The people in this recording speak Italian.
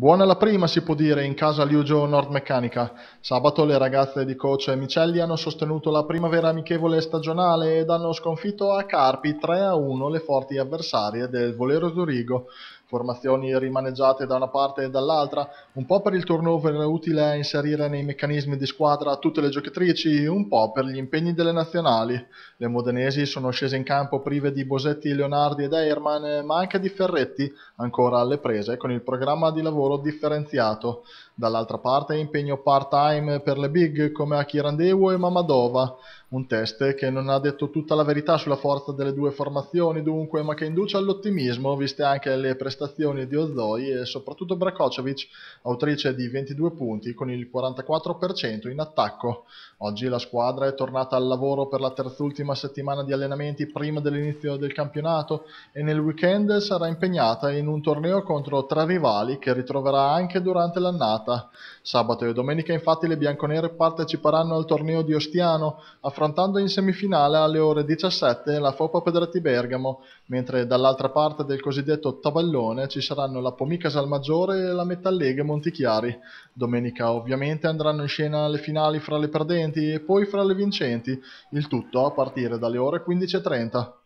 Buona la prima, si può dire, in casa Liugio Nord Meccanica. Sabato le ragazze di coach Micelli hanno sostenuto la primavera amichevole stagionale ed hanno sconfitto a Carpi 3-1 le forti avversarie del Volero Zurigo formazioni rimaneggiate da una parte e dall'altra, un po' per il turnover utile a inserire nei meccanismi di squadra tutte le giocatrici, un po' per gli impegni delle nazionali. Le modenesi sono scese in campo prive di Bosetti, Leonardi ed Ehrman, ma anche di Ferretti, ancora alle prese con il programma di lavoro differenziato. Dall'altra parte impegno part-time per le big come Akirandewo e Mamadova un test che non ha detto tutta la verità sulla forza delle due formazioni dunque, ma che induce all'ottimismo, viste anche le prestazioni di Ozoi e soprattutto Brakocevic, autrice di 22 punti con il 44% in attacco. Oggi la squadra è tornata al lavoro per la terz'ultima settimana di allenamenti prima dell'inizio del campionato e nel weekend sarà impegnata in un torneo contro tre rivali che ritroverà anche durante l'annata. Sabato e domenica infatti le bianconere parteciperanno al torneo di Ostiano a affrontando in semifinale alle ore 17 la Fopa Pedretti Bergamo, mentre dall'altra parte del cosiddetto tabellone ci saranno la Pomica Salmaggiore e la Metalleghe Montichiari. Domenica ovviamente andranno in scena le finali fra le perdenti e poi fra le vincenti, il tutto a partire dalle ore 15.30.